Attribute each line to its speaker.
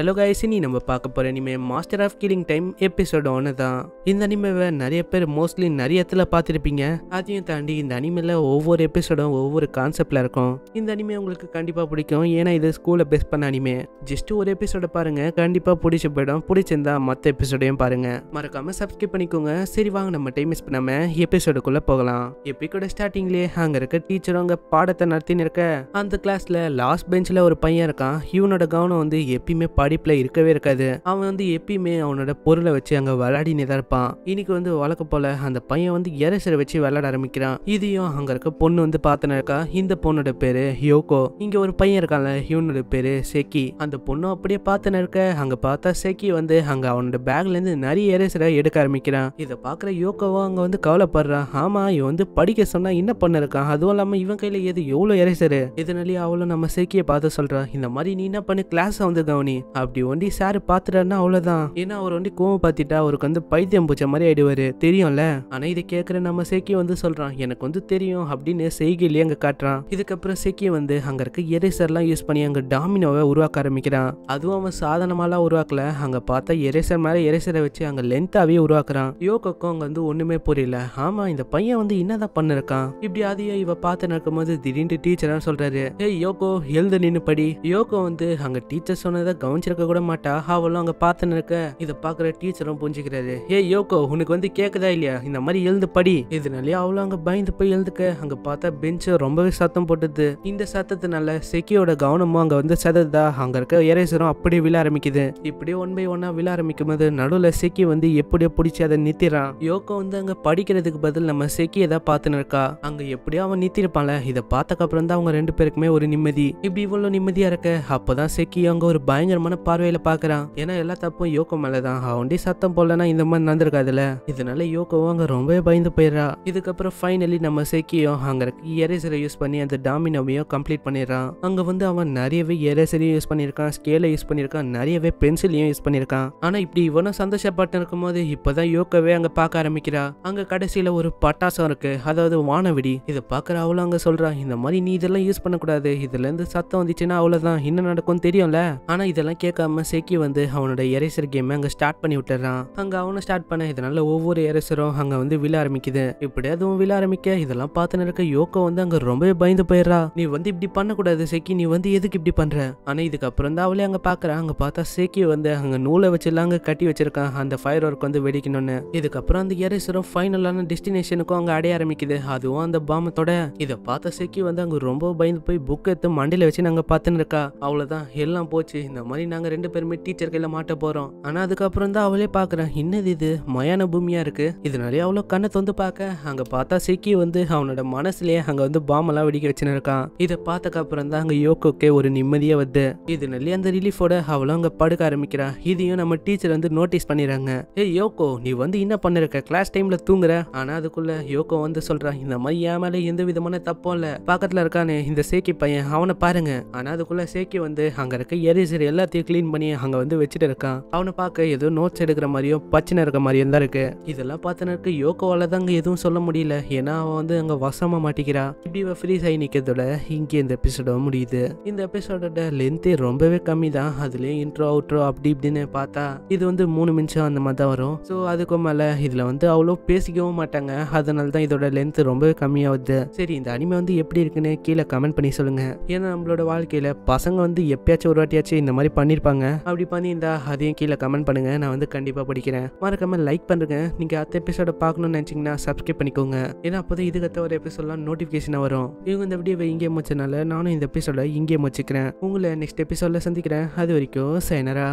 Speaker 1: hello guys நீ நம்ம பார்க்க போகிற இனிமே master of killing time episode ஒன்று தான் இந்த அனிமேவை நிறைய பேர் மோஸ்ட்லி நிறைய இடத்துல பார்த்துருப்பீங்க அதையும் தாண்டி இந்த அனிமேல ஒவ்வொரு எபிசோடும் ஒவ்வொரு கான்செப்டில் இருக்கும் இந்த அனிமே உங்களுக்கு கண்டிப்பாக பிடிக்கும் ஏன்னா இது ஸ்கூலில் பேஸ் பண்ண அனிமே ஜஸ்ட் ஒரு எபிசோடை பாருங்கள் கண்டிப்பாக பிடிச்ச போயிடும் பிடிச்சிருந்தா மற்ற எபிசோடையும் பாருங்கள் மறக்காமல் சப்ஸ்கிரைப் பண்ணிக்கோங்க சரி வாங்க நம்ம டைம் மிஸ் பண்ணாமல் எபிசோடுக்குள்ளே போகலாம் கூட ஸ்டார்டிங்லேயே அங்கே இருக்க டீச்சர் அவங்க பாடத்தை நடத்தின்னு இருக்க அந்த கிளாஸில் லாஸ்ட் பெஞ்சில் ஒரு பையன் இருக்கான் இவனோட கவனம் வந்து எப்பயுமே படிப்புல இருக்கவே இருக்காது அவன் வந்து எப்பயுமே அவனோட பொருளை வச்சு அங்க விளையாடினே தான் இருப்பான் இன்னைக்கு வந்து வழக்க போல அந்த பையன் வந்து எரசரை வச்சு விளையாட ஆரம்பிக்கிறான் இதையும் அங்க இருக்க பொண்ணு வந்து பாத்தனாக்கா இந்த பொண்ணோட பேரு யோகோ இங்க ஒரு பையன் இருக்கான்ல இவனோட பேரு செக்கி அந்த பொண்ணும் அப்படியே பார்த்தன இருக்க அங்க பார்த்தா செக்கி வந்து அங்க அவனோட பேக்ல இருந்து நிறைய எரேசரை எடுக்க ஆரம்பிக்கிறான் இதை பாக்குற யோகோவா அங்க வந்து கவலைப்படுறான் ஆமா இவன் வந்து படிக்க சொன்னா என்ன பண்ண இருக்கான் அதுவும் இல்லாம இவன் கையில எது எவ்வளவு எரேசரு இதனாலேயே அவ்வளவு நம்ம செக்கியை பார்த்து சொல்றான் இந்த மாதிரி நீ என்ன பண்ணு கிளாஸ் வந்து கவனி அப்படி ஒண்டி சார் பாத்துட்டாருன்னா அவ்வளவுதான் ஏன்னா அவர் வந்து கோவம் பார்த்துட்டா அவருக்கு வந்து பைத்தியம் பூச்ச மாதிரி ஆயிடுவாரு தெரியும்ல ஆனா இதை கேட்குற நம்ம செக்கி வந்து சொல்றான் எனக்கு வந்து தெரியும் அப்படின்னு செய்கையிலேயே அங்க காட்டுறான் இதுக்கப்புறம் செக்கி வந்து அங்க இருக்க எரேசர்லாம் யூஸ் பண்ணி அங்க டாமினோவை உருவாக்க ஆரம்பிக்கிறான் அதுவும் அவன் சாதனமாலாம் உருவாக்கல அங்க பார்த்தா எரேசர் மேல எரேசரை வச்சு அங்க லென்த்தாவே உருவாக்குறான் யோகக்கும் அங்க வந்து ஒண்ணுமே புரியல ஆமா இந்த பையன் வந்து என்னதான் பண்ணிருக்கான் இப்படி அதையே இவ பார்த்து நடக்கும்போது திடீர்னு டீச்சர் சொல்றாரு ஏய் யோகோ எழுந்து நின்று படி யோகோ வந்து அங்க டீச்சர் சொன்னதை கவனிச்சு புரிஞ்சிருக்க கூட மாட்டா அவளும் அங்க பார்த்துன்னு இருக்க இத பாக்குற டீச்சரும் புரிஞ்சுக்கிறாரு ஏ யோகோ உனக்கு வந்து கேட்குதா இல்லையா இந்த மாதிரி எழுந்து படி இதனாலயே அவளும் அங்க பயந்து போய் எழுந்துக்க அங்க பார்த்தா பெஞ்ச ரொம்பவே சத்தம் போட்டுது இந்த சத்தத்தினால செக்கியோட கவனமும் அங்க வந்து சததா அங்க இருக்க எரேசரும் அப்படியே விழ ஆரம்பிக்குது இப்படியே ஒன் பை ஒன்னா விழ ஆரம்பிக்கும் போது நடுவுல செக்கி வந்து எப்படியோ பிடிச்சி அதை நித்திரான் யோகோ வந்து அங்க படிக்கிறதுக்கு பதில் நம்ம செக்கியை தான் பார்த்துன்னு இருக்கா அங்க எப்படியோ அவன் நித்திருப்பான்ல இதை அப்புறம் தான் அவங்க ரெண்டு பேருக்குமே ஒரு நிம்மதி இப்படி இவ்வளவு நிம்மதியா இருக்க அப்பதான் செக்கி அங்க ஒரு பயங்கரமான மன பார்வையில பாக்குறான் ஏன்னா எல்லா தப்பும் யோகோ மேலதான் அவன்டே சத்தம் போடலன்னா இந்த மாதிரி நடந்திருக்காதுல இதனால யோகோவும் அங்க ரொம்பவே பயந்து போயிடறா இதுக்கப்புறம் ஃபைனலி நம்ம செக்கியும் அங்க இருக்க யூஸ் பண்ணி அந்த டாமினோவையும் கம்ப்ளீட் பண்ணிடுறான் அங்க வந்து அவன் நிறையவே எரேசரையும் யூஸ் பண்ணியிருக்கான் ஸ்கேலை யூஸ் பண்ணியிருக்கான் நிறையவே பென்சிலையும் யூஸ் பண்ணியிருக்கான் ஆனா இப்படி இவனும் சந்தோஷப்பட்டு போது இப்பதான் யோகவே அங்க பார்க்க ஆரம்பிக்கிறா அங்க கடைசியில ஒரு பட்டாசம் இருக்கு அதாவது வானவெடி இதை பார்க்குற அவளும் அங்கே சொல்றான் இந்த மாதிரி நீ இதெல்லாம் யூஸ் பண்ணக்கூடாது இதுலேருந்து சத்தம் வந்துச்சுன்னா அவ்வளவுதான் என்ன நடக்கும் தெரியும்ல ஆனால் இதெல்லாம் கேட்காம சேக்கி வந்து அவனோட எரேசர் கேமை அங்கே ஸ்டார்ட் பண்ணி விட்டுறான் அங்கே அவனை ஸ்டார்ட் பண்ண இதனால ஒவ்வொரு எரேசரும் அங்கே வந்து விழ ஆரம்பிக்குது இப்படி அதுவும் விழ ஆரம்பிக்க இதெல்லாம் பார்த்துன்னு இருக்க யோகோ வந்து அங்கே ரொம்பவே பயந்து போயிடுறா நீ வந்து இப்படி பண்ணக்கூடாது சேக்கி நீ வந்து எதுக்கு இப்படி பண்ற ஆனால் இதுக்கப்புறம் தான் அவளே அங்கே பார்க்குறா அங்கே பார்த்தா சேக்கி வந்து அங்கே நூலை வச்சுலாம் அங்கே கட்டி வச்சிருக்கான் அந்த ஃபயர் ஒர்க் வந்து வெடிக்கணும்னு இதுக்கப்புறம் அந்த எரேசரும் ஃபைனலான டெஸ்டினேஷனுக்கும் அங்கே அடைய ஆரம்பிக்குது அதுவும் அந்த பாமத்தோட இதை பார்த்த சேக்கி வந்து அங்கே ரொம்ப பயந்து போய் புக் எடுத்து மண்டியில் வச்சு நாங்கள் பார்த்துன்னு இருக்கா அவ்வளோதான் எல்லாம் போச்சு இந்த மாதிரி நாங்கள் ரெண்டு பேருமே டீச்சர் கையில் மாட்ட போகிறோம் ஆனால் அதுக்கப்புறம் தான் அவளே பார்க்குறேன் என்னது இது மயான பூமியாக இருக்குது இதனாலே அவ்வளோ கண்ணை தொந்து பார்க்க அங்கே பார்த்தா சிக்கி வந்து அவனோட மனசுலேயே அங்கே வந்து பாமெல்லாம் வெடிக்க வச்சுருக்கான் இருக்கான் இதை பார்த்தக்கப்புறம் தான் அங்கே யோகோக்கே ஒரு நிம்மதியாக வருது இதனாலே அந்த ரிலீஃபோட அவளும் அங்கே படுக்க ஆரம்பிக்கிறா இதையும் நம்ம டீச்சர் வந்து நோட்டீஸ் பண்ணிடுறாங்க ஏ யோகோ நீ வந்து என்ன பண்ணிருக்க கிளாஸ் டைமில் தூங்குற ஆனால் அதுக்குள்ளே யோகோ வந்து சொல்கிறான் இந்த மாதிரி ஏன் மேலே எந்த விதமான தப்பும் இல்லை பக்கத்தில் இருக்கானே இந்த சேக்கி பையன் அவனை பாருங்க ஆனால் அதுக்குள்ளே சேக்கி வந்து அங்கே இருக்க எரிசர் எல்லாத்தையும் எல்லாத்தையும் க்ளீன் பண்ணி அங்கே வந்து வச்சுட்டு இருக்கான் அவனை பார்க்க ஏதோ நோட்ஸ் எடுக்கிற மாதிரியும் பச்சனை இருக்கிற மாதிரியும் தான் இருக்கு இதெல்லாம் பார்த்தனருக்கு யோகோவால தான் அங்க எதுவும் சொல்ல முடியல ஏன்னா அவன் வந்து அங்கே வசமாக மாட்டிக்கிறான் இப்படி இவன் ஃப்ரீஸ் ஆகி நிற்கிறதோட இங்கே இந்த எபிசோட முடியுது இந்த எபிசோடோட லென்த்தே ரொம்பவே கம்மி தான் அதுலயும் இன்ட்ரோ அவுட்ரோ அப்படி இப்படின்னு பார்த்தா இது வந்து மூணு நிமிஷம் அந்த மாதிரி தான் வரும் ஸோ அதுக்கும் மேலே இதில் வந்து அவ்வளோ பேசிக்கவும் மாட்டாங்க அதனால தான் இதோட லென்த் ரொம்பவே கம்மியாகுது சரி இந்த அனிமை வந்து எப்படி இருக்குன்னு கீழே கமெண்ட் பண்ணி சொல்லுங்கள் ஏன்னா நம்மளோட வாழ்க்கையில் பசங்க வந்து எப்பயாச்சும் ஒரு வாட்டியாச்சும் இந்த மாதிரி பண்ணி பண்ணியிருப்பாங்க அப்படி பண்ணியிருந்தா அதையும் கீழே கமெண்ட் பண்ணுங்கள் நான் வந்து கண்டிப்பாக படிக்கிறேன் மறக்காமல் லைக் பண்ணுங்க நீங்கள் அடுத்த எபிசோட பார்க்கணும்னு நினச்சிங்கன்னா சப்ஸ்கிரைப் பண்ணிக்கோங்க ஏன்னா அப்போதான் இதுக்கத்த ஒரு எபிசோட்லாம் நோட்டிஃபிகேஷனாக வரும் இவங்க இந்த வீடியோவை இங்கே முடிச்சனால நானும் இந்த எபிசோட இங்கே முடிச்சுக்கிறேன் உங்களை நெக்ஸ்ட் எபிசோட சந்திக்கிறேன் அது வரைக்கும் சைனரா